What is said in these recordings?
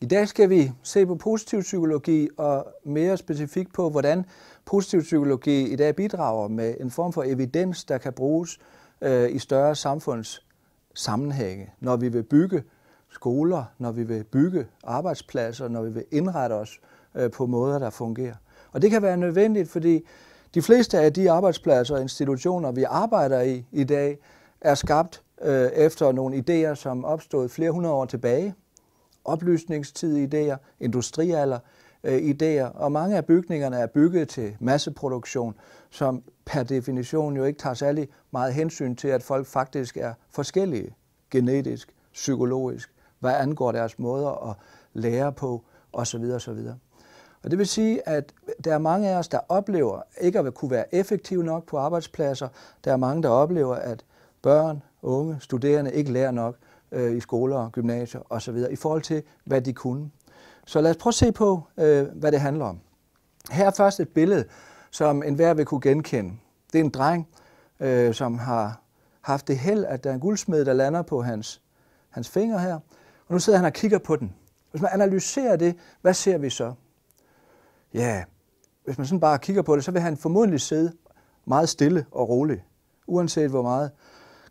I dag skal vi se på positiv psykologi og mere specifikt på, hvordan positiv psykologi i dag bidrager med en form for evidens, der kan bruges øh, i større samfunds sammenhænge. Når vi vil bygge skoler, når vi vil bygge arbejdspladser, når vi vil indrette os øh, på måder, der fungerer. Og det kan være nødvendigt, fordi de fleste af de arbejdspladser og institutioner, vi arbejder i i dag, er skabt øh, efter nogle idéer, som opstod flere hundrede år tilbage – oplysningstid-idéer, industrialder, øh, idéer, og mange af bygningerne er bygget til masseproduktion, som per definition jo ikke tager særlig meget hensyn til, at folk faktisk er forskellige genetisk, psykologisk, hvad angår deres måder at lære på osv. osv. Og det vil sige, at der er mange af os, der oplever ikke at kunne være effektive nok på arbejdspladser. Der er mange, der oplever, at børn, unge, studerende ikke lærer nok øh, i skoler og gymnasier osv., i forhold til, hvad de kunne. Så lad os prøve at se på, øh, hvad det handler om. Her er først et billede, som enhver vil kunne genkende. Det er en dreng, øh, som har haft det held, at der er en guldsmed, der lander på hans, hans finger her, og nu sidder han og kigger på den. Hvis man analyserer det, hvad ser vi så? Ja, hvis man sådan bare kigger på det, så vil han formodentlig sidde meget stille og roligt, uanset hvor meget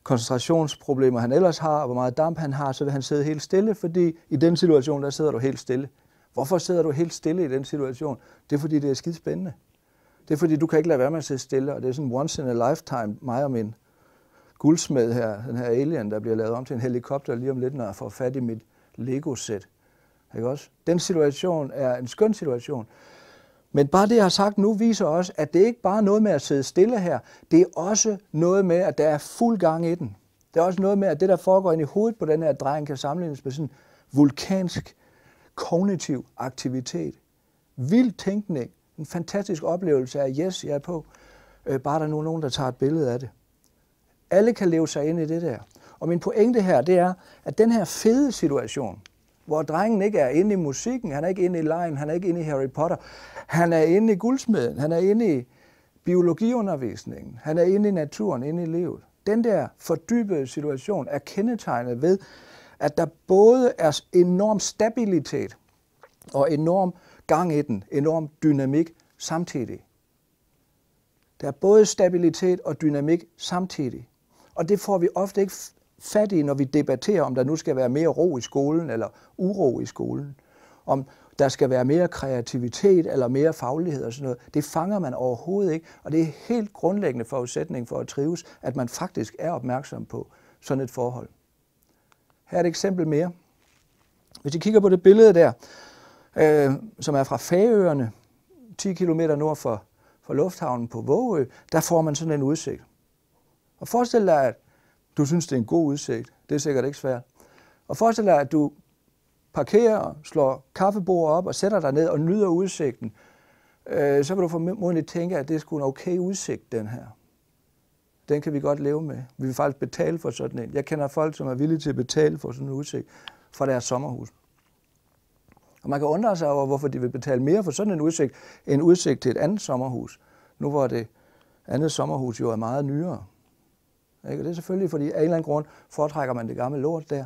koncentrationsproblemer han ellers har, og hvor meget damp han har, så vil han sidde helt stille, fordi i den situation, der sidder du helt stille. Hvorfor sidder du helt stille i den situation? Det er, fordi det er spændende. Det er, fordi du kan ikke lade være med at sidde stille, og det er sådan once in a lifetime, mig og min guldsmed her, den her alien, der bliver lavet om til en helikopter lige om lidt, når jeg får fat i mit Lego-sæt. Ikke også? Den situation er en skøn situation. Men bare det, jeg har sagt nu, viser også, at det ikke bare er noget med at sidde stille her. Det er også noget med, at der er fuld gang i den. Det er også noget med, at det, der foregår inde i hovedet på den her dreng, kan sammenlignes med sådan vulkansk kognitiv aktivitet. Vild tænkning. En fantastisk oplevelse af, yes, jeg er på. Øh, bare der er nogen, der tager et billede af det. Alle kan leve sig ind i det der. Og min pointe her, det er, at den her fede situation, hvor drengen ikke er inde i musikken, han er ikke inde i lejen, han er ikke inde i Harry Potter, han er inde i guldsmeden, han er inde i biologiundervisningen, han er inde i naturen, inde i livet. Den der fordybede situation er kendetegnet ved, at der både er enorm stabilitet og enorm gang i den, enorm dynamik samtidig. Der er både stabilitet og dynamik samtidig. Og det får vi ofte ikke fat i, når vi debatterer, om der nu skal være mere ro i skolen eller uro i skolen. Om der skal være mere kreativitet eller mere faglighed og sådan noget. Det fanger man overhovedet ikke, og det er helt grundlæggende forudsætning for at trives, at man faktisk er opmærksom på sådan et forhold. Her er et eksempel mere. Hvis I kigger på det billede der, øh, som er fra Fagøerne, 10 km nord for, for lufthavnen på Vågø, der får man sådan en udsigt. Og forestil dig, at du synes, det er en god udsigt. Det er sikkert ikke svært. Og forestil dig, at du parkerer, slår kaffebordet op og sætter dig ned og nyder udsigten. Øh, så vil du formodentlig tænke, at det er sgu en okay udsigt, den her. Den kan vi godt leve med. Vi vil faktisk betale for sådan en. Jeg kender folk, som er villige til at betale for sådan en udsigt fra deres sommerhus. Og man kan undre sig over, hvorfor de vil betale mere for sådan en udsigt, end udsigt til et andet sommerhus. Nu hvor det andet sommerhus jo er meget nyere. Ikke? Og det er selvfølgelig, fordi af en eller anden grund foretrækker man det gamle lort der.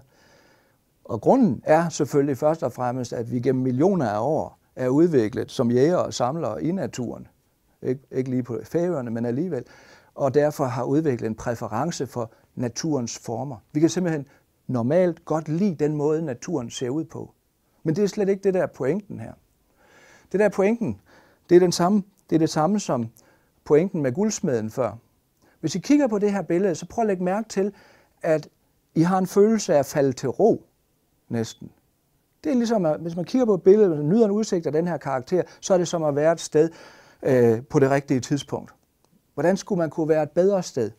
Og grunden er selvfølgelig først og fremmest, at vi gennem millioner af år er udviklet som jæger og samlere i naturen. Ikke, ikke lige på færøerne, men alligevel. Og derfor har udviklet en præference for naturens former. Vi kan simpelthen normalt godt lide den måde, naturen ser ud på. Men det er slet ikke det der pointen her. Det der pointen, det er, den samme, det, er det samme som pointen med guldsmeden før. Hvis I kigger på det her billede, så prøv at lægge mærke til, at I har en følelse af at falde til ro, næsten. Det er ligesom, at hvis man kigger på et billede, og nyder en udsigt af den her karakter, så er det som at være et sted øh, på det rigtige tidspunkt. Hvordan skulle man kunne være et bedre sted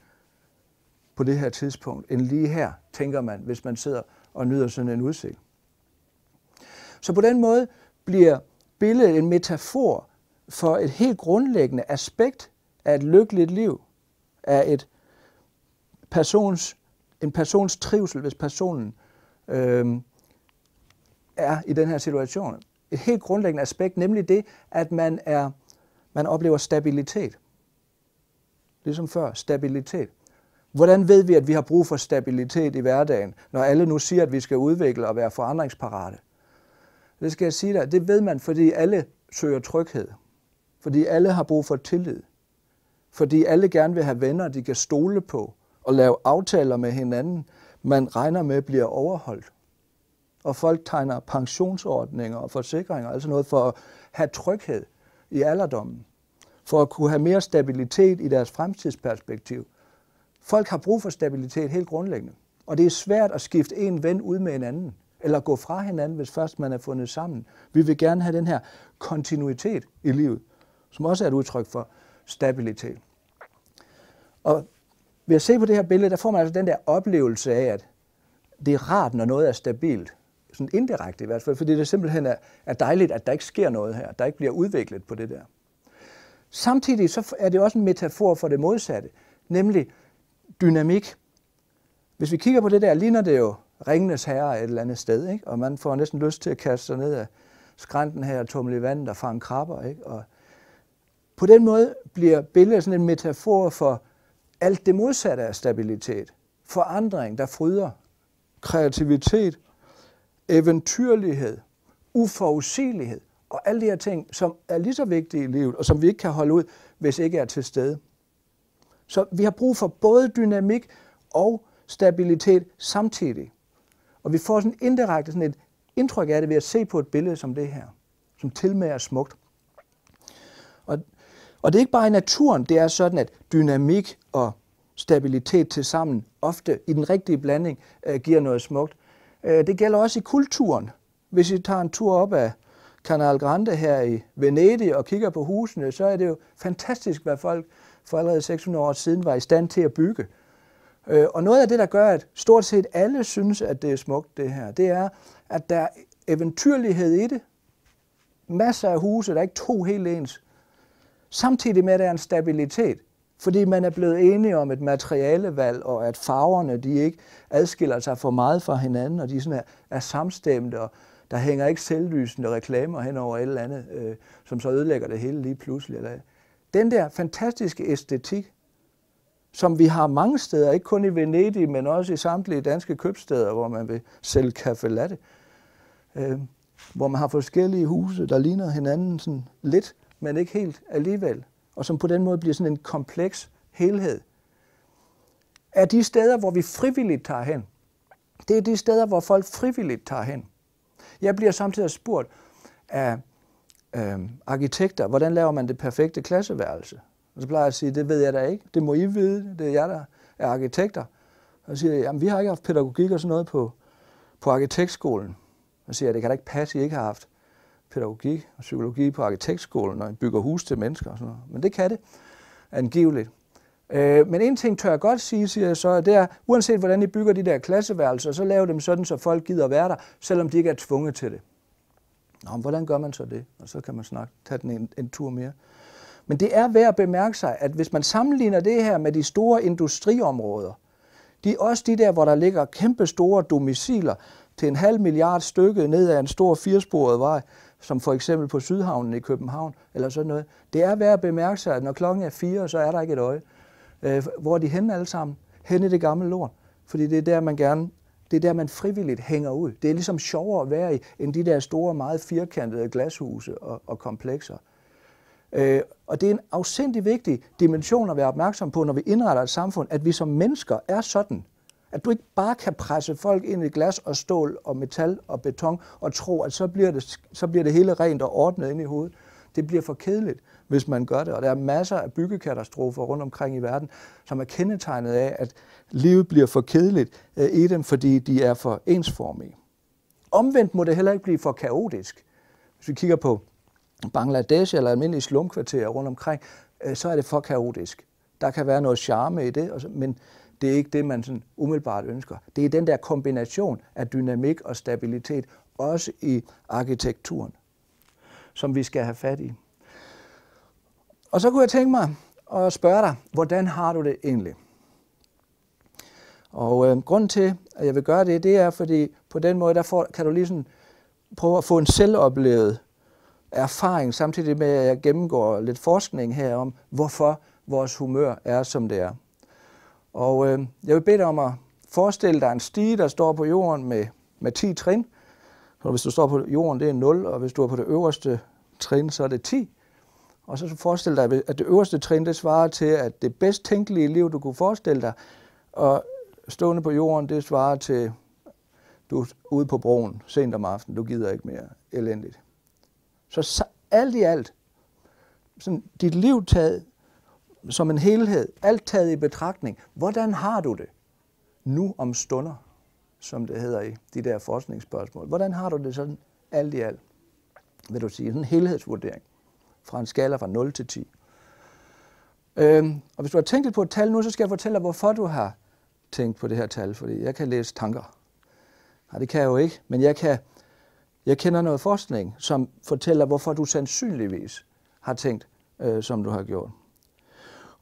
på det her tidspunkt, end lige her, tænker man, hvis man sidder og nyder sådan en udsigt. Så på den måde bliver billedet en metafor for et helt grundlæggende aspekt af et lykkeligt liv – er et persons, en persons trivsel, hvis personen øh, er i den her situation. Et helt grundlæggende aspekt, nemlig det, at man, er, man oplever stabilitet. Ligesom før, stabilitet. Hvordan ved vi, at vi har brug for stabilitet i hverdagen, når alle nu siger, at vi skal udvikle og være forandringsparate? Det skal jeg sige dig, det ved man, fordi alle søger tryghed. Fordi alle har brug for tillid fordi alle gerne vil have venner, de kan stole på og lave aftaler med hinanden, man regner med bliver overholdt. Og folk tegner pensionsordninger og forsikringer, altså noget for at have tryghed i alderdommen, for at kunne have mere stabilitet i deres fremtidsperspektiv. Folk har brug for stabilitet helt grundlæggende, og det er svært at skifte en ven ud med en anden, eller gå fra hinanden, hvis først man er fundet sammen. Vi vil gerne have den her kontinuitet i livet, som også er et udtryk for, stabilitet. Og ved at se på det her billede, der får man altså den der oplevelse af, at det er rart, når noget er stabilt. Sådan indirekte i hvert fald, fordi det simpelthen er, dejligt, at der ikke sker noget her. Der ikke bliver udviklet på det der. Samtidig så er det også en metafor for det modsatte, nemlig dynamik. Hvis vi kigger på det der, ligner det jo ringenes herre et eller andet sted, ikke? og man får næsten lyst til at kaste sig ned af skrænten her og tumle i vandet og fange krabber. Ikke? Og på den måde bliver billedet sådan en metafor for alt det modsatte af stabilitet. Forandring, der fryder. Kreativitet, eventyrlighed, uforudsigelighed og alle de her ting, som er lige så vigtige i livet, og som vi ikke kan holde ud, hvis ikke er til stede. Så vi har brug for både dynamik og stabilitet samtidig. Og vi får sådan indirekte sådan et indtryk af det ved at se på et billede som det her, som til med er smukt. Og det er ikke bare i naturen, det er sådan, at dynamik og stabilitet til sammen ofte i den rigtige blanding øh, giver noget smukt. Øh, det gælder også i kulturen. Hvis I tager en tur op af Canal Grande her i Venedig og kigger på husene, så er det jo fantastisk, hvad folk for allerede 600 år siden var i stand til at bygge. Øh, og noget af det, der gør, at stort set alle synes, at det er smukt det her, det er, at der er eventyrlighed i det. Masser af huse, der er ikke to helt ens. Samtidig med, at der er en stabilitet, fordi man er blevet enige om et materialevalg, og at farverne de ikke adskiller sig for meget fra hinanden, og de sådan er, er samstemte, og der hænger ikke selvlysende reklamer hen over et eller andet, øh, som så ødelægger det hele lige pludselig. Eller, den der fantastiske æstetik, som vi har mange steder, ikke kun i Venedig, men også i samtlige danske købsteder, hvor man vil sælge kaffe latte, øh, hvor man har forskellige huse, der ligner hinanden sådan lidt, men ikke helt alligevel, og som på den måde bliver sådan en kompleks helhed, er de steder, hvor vi frivilligt tager hen. Det er de steder, hvor folk frivilligt tager hen. Jeg bliver samtidig spurgt af øh, arkitekter, hvordan laver man det perfekte klasseværelse? Og så plejer jeg at sige, det ved jeg da ikke. Det må I vide, det er jeg, der er arkitekter. Og så siger jeg, jamen vi har ikke haft pædagogik og sådan noget på, på arkitektskolen. Og så siger jeg, det kan da ikke passe, I ikke har haft pædagogik og psykologi på arkitektskolen, når man bygger hus til mennesker og sådan noget. Men det kan det, angiveligt. Øh, men en ting tør jeg godt sige, siger jeg så, det er, uanset hvordan I bygger de der klasseværelser, så laver dem sådan, så folk gider være der, selvom de ikke er tvunget til det. Nå, men hvordan gør man så det? Og så kan man snakke, tage den en, en tur mere. Men det er værd at bemærke sig, at hvis man sammenligner det her med de store industriområder, de er også de der, hvor der ligger kæmpe store domiciler til en halv milliard stykke ned ad en stor firesporet vej, som for eksempel på Sydhavnen i København, eller sådan noget. Det er værd at bemærke sig, at når klokken er fire, så er der ikke et øje. Øh, hvor er de henne alle sammen? Henne i det gamle lort. Fordi det er der, man gerne det er der, man frivilligt hænger ud. Det er ligesom sjovere at være i, end de der store, meget firkantede glashuse og, og komplekser. Øh, og det er en afsindig vigtig dimension at være opmærksom på, når vi indretter et samfund, at vi som mennesker er sådan. At du ikke bare kan presse folk ind i glas og stål og metal og beton og tro, at så bliver det, så bliver det hele rent og ordnet ind i hovedet. Det bliver for kedeligt, hvis man gør det. Og der er masser af byggekatastrofer rundt omkring i verden, som er kendetegnet af, at livet bliver for kedeligt øh, i dem, fordi de er for ensformige. Omvendt må det heller ikke blive for kaotisk. Hvis vi kigger på Bangladesh eller almindelige slumkvarterer rundt omkring, øh, så er det for kaotisk. Der kan være noget charme i det, men det er ikke det, man sådan umiddelbart ønsker. Det er den der kombination af dynamik og stabilitet, også i arkitekturen, som vi skal have fat i. Og så kunne jeg tænke mig at spørge dig, hvordan har du det egentlig? Og øh, grunden til, at jeg vil gøre det, det er, fordi på den måde, der får, kan du lige sådan prøve at få en selvoplevet erfaring, samtidig med, at jeg gennemgår lidt forskning her om, hvorfor vores humør er, som det er. Og øh, jeg vil bede dig om at forestille dig en stige, der står på jorden med, med 10 trin. Så hvis du står på jorden, det er 0, og hvis du er på det øverste trin, så er det 10. Og så forestil dig, at det øverste trin, det svarer til, at det bedst tænkelige liv, du kunne forestille dig, og stående på jorden, det svarer til, du er ude på broen sent om aftenen, du gider ikke mere elendigt. Så alt i alt, sådan dit liv taget som en helhed, alt taget i betragtning. Hvordan har du det nu om stunder, som det hedder i de der forskningsspørgsmål? Hvordan har du det sådan alt i alt? Vil du sige, sådan en helhedsvurdering fra en skala fra 0 til 10. Øhm, og hvis du har tænkt på et tal nu, så skal jeg fortælle dig, hvorfor du har tænkt på det her tal, fordi jeg kan læse tanker. Nej, det kan jeg jo ikke, men jeg, kan, jeg kender noget forskning, som fortæller, hvorfor du sandsynligvis har tænkt, øh, som du har gjort.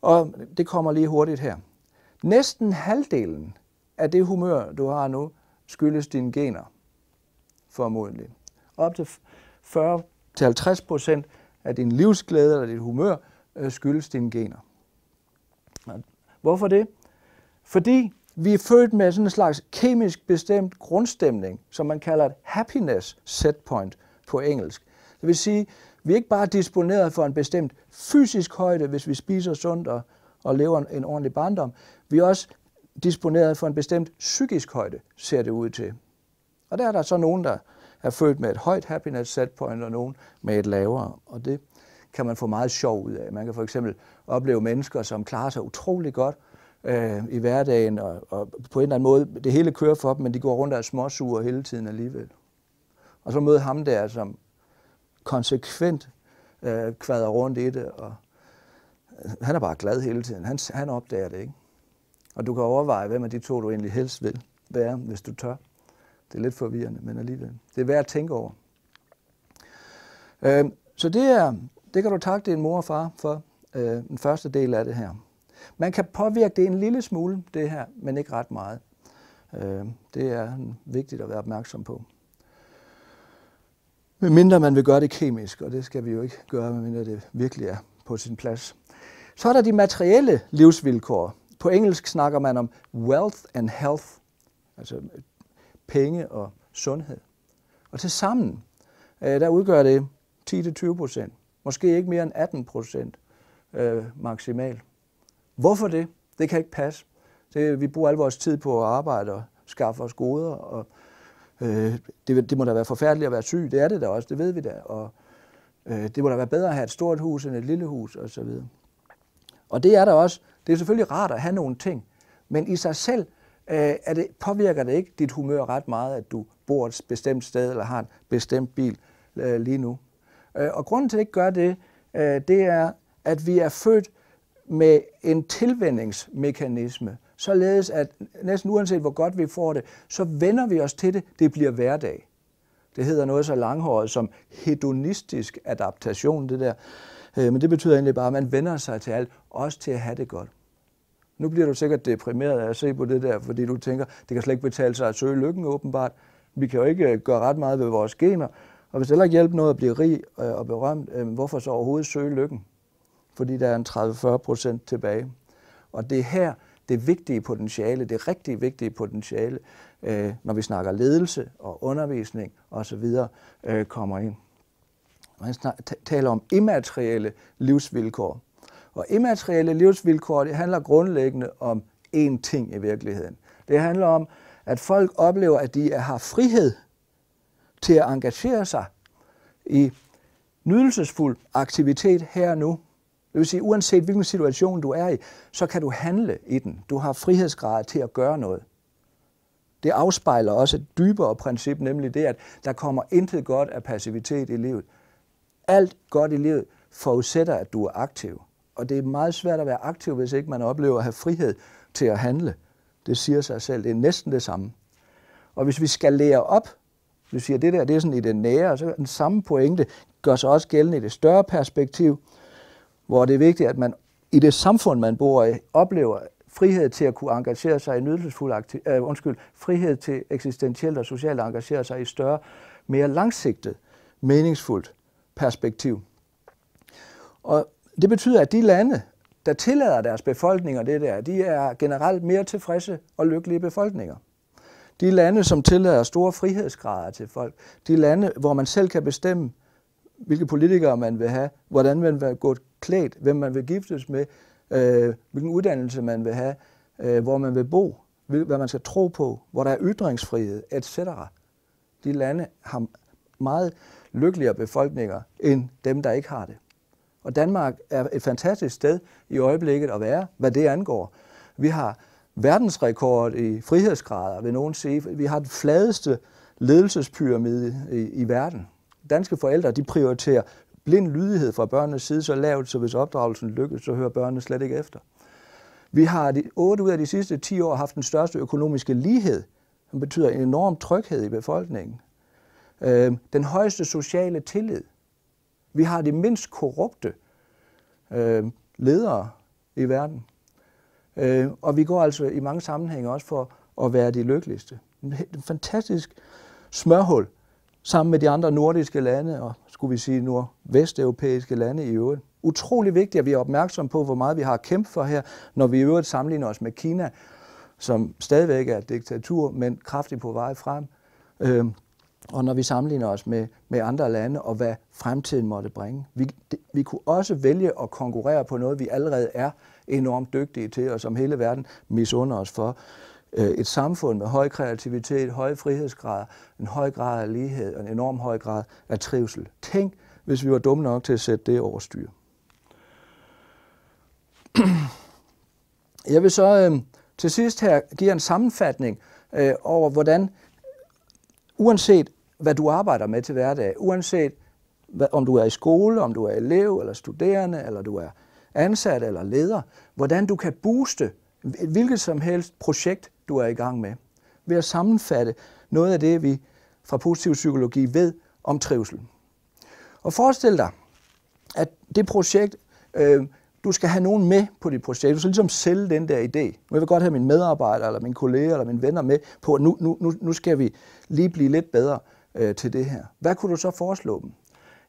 Og det kommer lige hurtigt her. Næsten halvdelen af det humør, du har nu, skyldes dine gener, formodentlig. Op til 40-50 procent af din livsglæde eller dit humør øh, skyldes dine gener. Hvorfor det? Fordi vi er født med sådan en slags kemisk bestemt grundstemning, som man kalder et happiness set point på engelsk. Det vil sige, vi er ikke bare disponeret for en bestemt fysisk højde, hvis vi spiser sundt og, og lever en, en ordentlig barndom. Vi er også disponeret for en bestemt psykisk højde, ser det ud til. Og der er der så nogen, der er født med et højt happiness set point, og nogen med et lavere. Og det kan man få meget sjov ud af. Man kan for eksempel opleve mennesker, som klarer sig utrolig godt øh, i hverdagen, og, og på en eller anden måde, det hele kører for dem, men de går rundt og er småsure hele tiden alligevel. Og så møde ham der, som konsekvent øh, kvader rundt i det, og øh, han er bare glad hele tiden. Han, han opdager det ikke. Og du kan overveje, hvem af de to, du egentlig helst vil være, hvis du tør. Det er lidt forvirrende, men alligevel. Det er værd at tænke over. Øh, så det, er, det kan du takke din mor og far for, øh, den første del af det her. Man kan påvirke det en lille smule, det her, men ikke ret meget. Øh, det er vigtigt at være opmærksom på. Med mindre man vil gøre det kemisk, og det skal vi jo ikke gøre, medmindre det virkelig er på sin plads. Så er der de materielle livsvilkår. På engelsk snakker man om wealth and health, altså penge og sundhed. Og til sammen, øh, der udgør det 10-20 procent, måske ikke mere end 18 procent øh, maksimalt. Hvorfor det? Det kan ikke passe. Det, vi bruger al vores tid på at arbejde og skaffe os goder og Øh, det, det må da være forfærdeligt at være syg, det er det da også, det ved vi da. Og, øh, det må da være bedre at have et stort hus end et lille hus osv. Og, og det er der også. Det er selvfølgelig rart at have nogle ting, men i sig selv øh, er det, påvirker det ikke dit humør ret meget, at du bor et bestemt sted eller har en bestemt bil øh, lige nu. Øh, og grunden til, at det ikke gør det, øh, det er, at vi er født med en tilvændingsmekanisme, således at næsten uanset hvor godt vi får det, så vender vi os til det. Det bliver hverdag. Det hedder noget så langhåret som hedonistisk adaptation, det der. Øh, men det betyder egentlig bare, at man vender sig til alt, også til at have det godt. Nu bliver du sikkert deprimeret af at se på det der, fordi du tænker, det kan slet ikke betale sig at søge lykken åbenbart. Vi kan jo ikke øh, gøre ret meget ved vores gener. Og hvis det heller ikke hjælper noget at blive rig øh, og berømt, hvorfor så overhovedet søge lykken? Fordi der er en 30-40 procent tilbage. Og det er her, det vigtige potentiale, det rigtig vigtige potentiale, øh, når vi snakker ledelse og undervisning osv., øh, kommer ind. Man taler om immaterielle livsvilkår. Og immaterielle livsvilkår, det handler grundlæggende om én ting i virkeligheden. Det handler om, at folk oplever, at de har frihed til at engagere sig i nydelsesfuld aktivitet her og nu. Det vil sige, uanset hvilken situation du er i, så kan du handle i den. Du har frihedsgrad til at gøre noget. Det afspejler også et dybere princip, nemlig det, at der kommer intet godt af passivitet i livet. Alt godt i livet forudsætter, at du er aktiv. Og det er meget svært at være aktiv, hvis ikke man oplever at have frihed til at handle. Det siger sig selv. Det er næsten det samme. Og hvis vi skal lære op, du siger, det der det er sådan i det nære, så så den samme pointe gør sig også gældende i det større perspektiv, hvor det er vigtigt, at man i det samfund, man bor i, oplever frihed til at kunne engagere sig i nydelsesfuld aktivitet, uh, øh, undskyld, frihed til eksistentielt og socialt at engagere sig i større, mere langsigtet, meningsfuldt perspektiv. Og det betyder, at de lande, der tillader deres befolkninger det der, de er generelt mere tilfredse og lykkelige befolkninger. De lande, som tillader store frihedsgrader til folk, de lande, hvor man selv kan bestemme, hvilke politikere man vil have, hvordan man vil gå klædt, hvem man vil giftes med, øh, hvilken uddannelse man vil have, øh, hvor man vil bo, hvad man skal tro på, hvor der er ytringsfrihed, etc. De lande har meget lykkeligere befolkninger end dem, der ikke har det. Og Danmark er et fantastisk sted i øjeblikket at være, hvad det angår. Vi har verdensrekord i frihedsgrader, vil nogen sige. Vi har den fladeste ledelsespyramide i, i verden. Danske forældre de prioriterer blind lydighed fra børnenes side så lavt, så hvis opdragelsen lykkes, så hører børnene slet ikke efter. Vi har de, 8 ud af de sidste 10 år haft den største økonomiske lighed, som betyder en enorm tryghed i befolkningen. Øh, den højeste sociale tillid. Vi har de mindst korrupte øh, ledere i verden. Øh, og vi går altså i mange sammenhænge også for at være de lykkeligste. En fantastisk smørhul, sammen med de andre nordiske lande og skulle vi sige nordvesteuropæiske lande i øvrigt. Utrolig vigtigt, at vi er opmærksom på, hvor meget vi har kæmpet for her, når vi i øvrigt sammenligner os med Kina, som stadigvæk er et diktatur, men kraftigt på vej frem. Øhm, og når vi sammenligner os med, med andre lande og hvad fremtiden måtte bringe. Vi, de, vi kunne også vælge at konkurrere på noget, vi allerede er enormt dygtige til, og som hele verden misunder os for. Øh, et samfund med høj kreativitet, høj frihedsgrad, en høj grad af lighed og en enorm høj grad af trivsel. Tænk, hvis vi var dumme nok til at sætte det over styr. Jeg vil så øh, til sidst her give en sammenfatning øh, over, hvordan uanset hvad du arbejder med til hverdag, uanset hvad, om du er i skole, om du er elev eller studerende, eller du er ansat eller leder, hvordan du kan booste hvilket som helst projekt du er i gang med. Ved at sammenfatte noget af det, vi fra positiv psykologi ved om trivsel. Og forestil dig, at det projekt, øh, du skal have nogen med på dit projekt. Du skal ligesom sælge den der idé. Nu vil jeg godt have min medarbejder, eller min kollega, eller mine venner med på, at nu, nu, nu skal vi lige blive lidt bedre øh, til det her. Hvad kunne du så foreslå dem?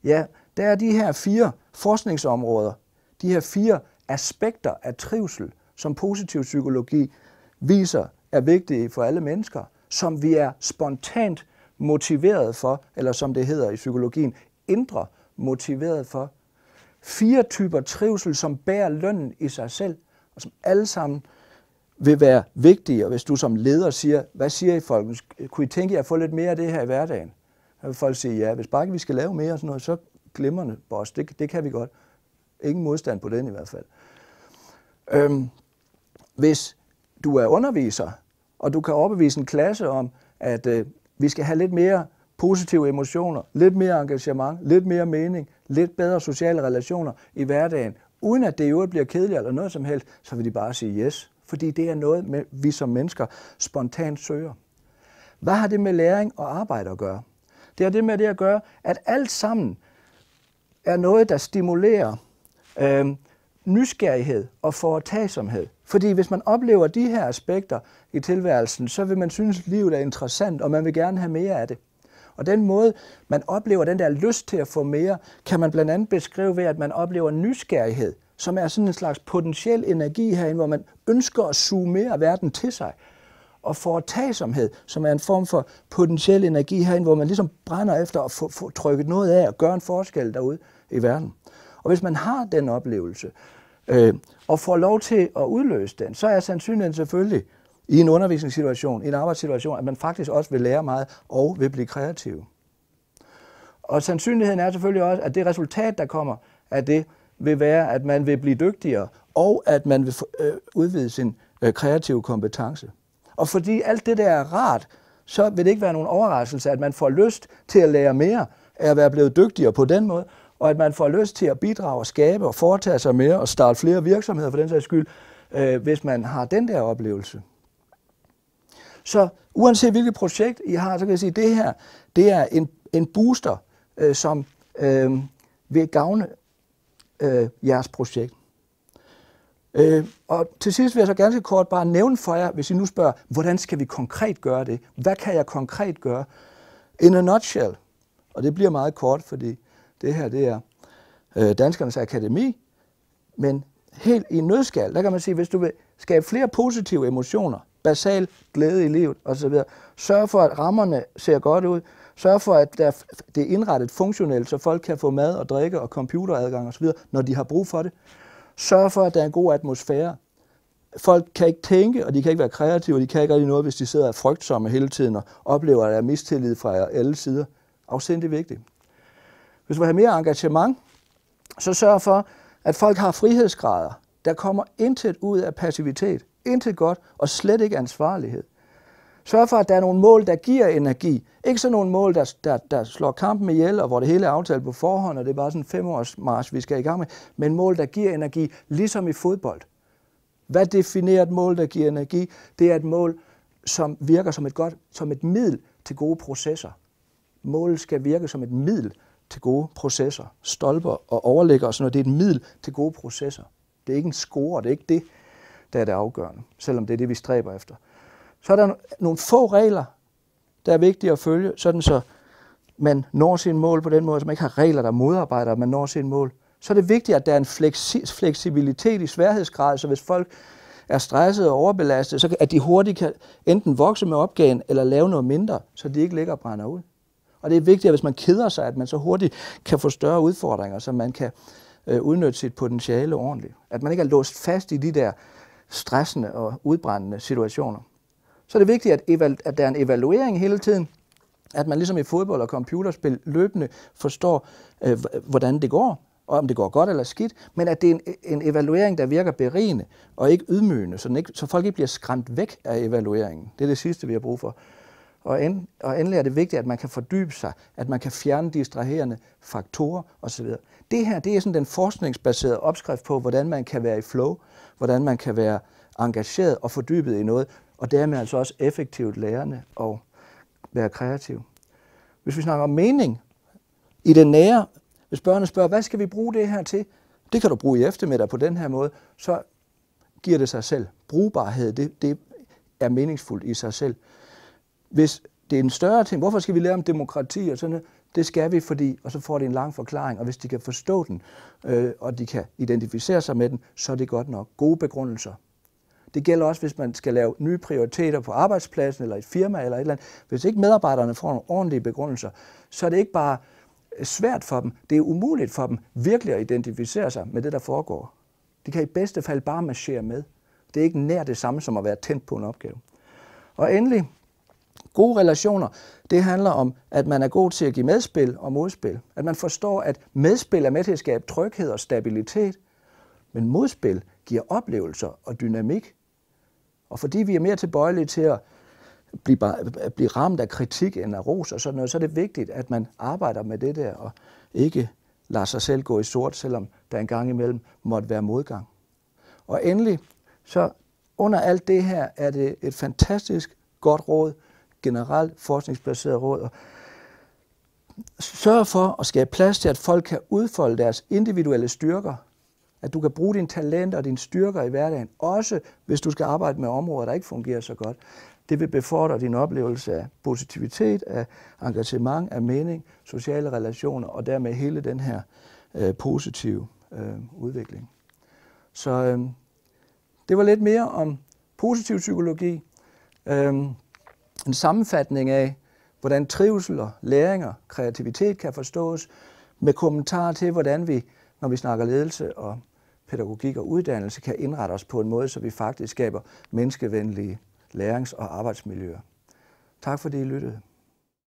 Ja, der er de her fire forskningsområder, de her fire aspekter af trivsel, som positiv psykologi viser er vigtige for alle mennesker, som vi er spontant motiveret for, eller som det hedder i psykologien, indre motiveret for. Fire typer trivsel, som bærer lønnen i sig selv, og som alle sammen vil være vigtige. Og hvis du som leder siger, hvad siger I folk? Kunne I tænke jer at få lidt mere af det her i hverdagen? Så vil folk sige, ja, hvis bare ikke vi skal lave mere og sådan noget, så glimrende, boss. Det, det kan vi godt. Ingen modstand på den i hvert fald. Øhm, hvis du er underviser, og du kan overbevise en klasse om, at øh, vi skal have lidt mere positive emotioner, lidt mere engagement, lidt mere mening, lidt bedre sociale relationer i hverdagen, uden at det i øvrigt bliver kedeligt eller noget som helst, så vil de bare sige yes, fordi det er noget, vi som mennesker spontant søger. Hvad har det med læring og arbejde at gøre? Det har det med det at gøre, at alt sammen er noget, der stimulerer øh, nysgerrighed og foretagsomhed. Fordi hvis man oplever de her aspekter i tilværelsen, så vil man synes, at livet er interessant, og man vil gerne have mere af det. Og den måde, man oplever den der lyst til at få mere, kan man blandt andet beskrive ved, at man oplever nysgerrighed, som er sådan en slags potentiel energi herinde, hvor man ønsker at suge mere af verden til sig. Og foretagsomhed, som er en form for potentiel energi herinde, hvor man ligesom brænder efter at få, få trykket noget af og gøre en forskel derude i verden. Og hvis man har den oplevelse, øh, og får lov til at udløse den, så er sandsynligheden selvfølgelig i en undervisningssituation, i en arbejdssituation, at man faktisk også vil lære meget og vil blive kreativ. Og sandsynligheden er selvfølgelig også, at det resultat, der kommer af det, vil være, at man vil blive dygtigere, og at man vil øh, udvide sin øh, kreative kompetence. Og fordi alt det der er rart, så vil det ikke være nogen overraskelse, at man får lyst til at lære mere af at være blevet dygtigere på den måde, og at man får lyst til at bidrage og skabe og foretage sig mere og starte flere virksomheder for den sags skyld, øh, hvis man har den der oplevelse. Så uanset hvilket projekt I har, så kan jeg sige, at det her det er en, en booster, øh, som øh, vil gavne øh, jeres projekt. Øh, og til sidst vil jeg så ganske kort bare nævne for jer, hvis I nu spørger, hvordan skal vi konkret gøre det? Hvad kan jeg konkret gøre? In a nutshell, og det bliver meget kort, fordi det her det er øh, Danskernes Akademi, men helt i nødskal, der kan man sige, hvis du vil skabe flere positive emotioner, basal glæde i livet osv., sørg for, at rammerne ser godt ud, sørg for, at der, det er indrettet funktionelt, så folk kan få mad og drikke og computeradgang osv., når de har brug for det. Sørg for, at der er en god atmosfære. Folk kan ikke tænke, og de kan ikke være kreative, og de kan ikke rigtig noget, hvis de sidder og frygtsomme hele tiden og oplever, at der er mistillid fra alle sider. Afsindig vigtigt. Hvis du vil have mere engagement, så sørg for, at folk har frihedsgrader. Der kommer intet ud af passivitet. Intet godt, og slet ikke ansvarlighed. Sørg for, at der er nogle mål, der giver energi. Ikke sådan nogle mål, der, der, der slår kampen ihjel, og hvor det hele er aftalt på forhånd, og det er bare sådan en femårsmars, vi skal i gang med. Men mål, der giver energi, ligesom i fodbold. Hvad definerer et mål, der giver energi? Det er et mål, som virker som et godt, som et middel til gode processer. Målet skal virke som et middel til gode processer. Stolper og overlægger og sådan noget, det er et middel til gode processer. Det er ikke en score, det er ikke det, der er det afgørende, selvom det er det, vi stræber efter. Så er der nogle få regler, der er vigtige at følge, sådan så man når sin mål på den måde, så man ikke har regler, der modarbejder, at man når sin mål. Så er det vigtigt, at der er en fleksibilitet i sværhedsgrad, så hvis folk er stresset og overbelastet, så at de hurtigt kan enten vokse med opgaven eller lave noget mindre, så de ikke ligger og brænder ud. Og det er vigtigt, at hvis man keder sig, at man så hurtigt kan få større udfordringer, så man kan øh, udnytte sit potentiale ordentligt. At man ikke er låst fast i de der stressende og udbrændende situationer. Så det er vigtigt, at, eval- at der er en evaluering hele tiden, at man ligesom i fodbold og computerspil løbende forstår, øh, hvordan det går, og om det går godt eller skidt, men at det er en, en evaluering, der virker berigende og ikke ydmygende, så, den ikke, så folk ikke bliver skræmt væk af evalueringen. Det er det sidste, vi har brug for. Og, end, og endelig er det vigtigt, at man kan fordybe sig, at man kan fjerne distraherende faktorer osv. Det her det er sådan den forskningsbaserede opskrift på, hvordan man kan være i flow, hvordan man kan være engageret og fordybet i noget, og dermed altså også effektivt lærende og være kreativ. Hvis vi snakker om mening i det nære, hvis børnene spørger, hvad skal vi bruge det her til? Det kan du bruge i eftermiddag på den her måde, så giver det sig selv. Brugbarhed, det, det er meningsfuldt i sig selv. Hvis det er en større ting, hvorfor skal vi lære om demokrati og sådan noget? Det skal vi, fordi, og så får det en lang forklaring, og hvis de kan forstå den, øh, og de kan identificere sig med den, så er det godt nok gode begrundelser. Det gælder også, hvis man skal lave nye prioriteter på arbejdspladsen, eller et firma, eller et eller andet. Hvis ikke medarbejderne får nogle ordentlige begrundelser, så er det ikke bare svært for dem, det er umuligt for dem virkelig at identificere sig med det, der foregår. De kan i bedste fald bare marchere med. Det er ikke nær det samme som at være tændt på en opgave. Og endelig, Gode relationer, det handler om, at man er god til at give medspil og modspil. At man forstår, at medspil er med til at skabe tryghed og stabilitet, men modspil giver oplevelser og dynamik. Og fordi vi er mere tilbøjelige til at blive, at blive ramt af kritik end af ros og sådan noget, så er det vigtigt, at man arbejder med det der og ikke lader sig selv gå i sort, selvom der engang imellem måtte være modgang. Og endelig, så under alt det her er det et fantastisk godt råd generelt forskningsbaseret råd. sørg for at skabe plads til, at folk kan udfolde deres individuelle styrker, at du kan bruge dine talenter og dine styrker i hverdagen, også hvis du skal arbejde med områder, der ikke fungerer så godt. Det vil befordre din oplevelse af positivitet, af engagement, af mening, sociale relationer og dermed hele den her øh, positive øh, udvikling. Så øh, det var lidt mere om positiv psykologi. Øh, en sammenfatning af, hvordan trivsel og læring og kreativitet kan forstås, med kommentarer til, hvordan vi, når vi snakker ledelse og pædagogik og uddannelse, kan indrette os på en måde, så vi faktisk skaber menneskevenlige lærings- og arbejdsmiljøer. Tak fordi I lyttede.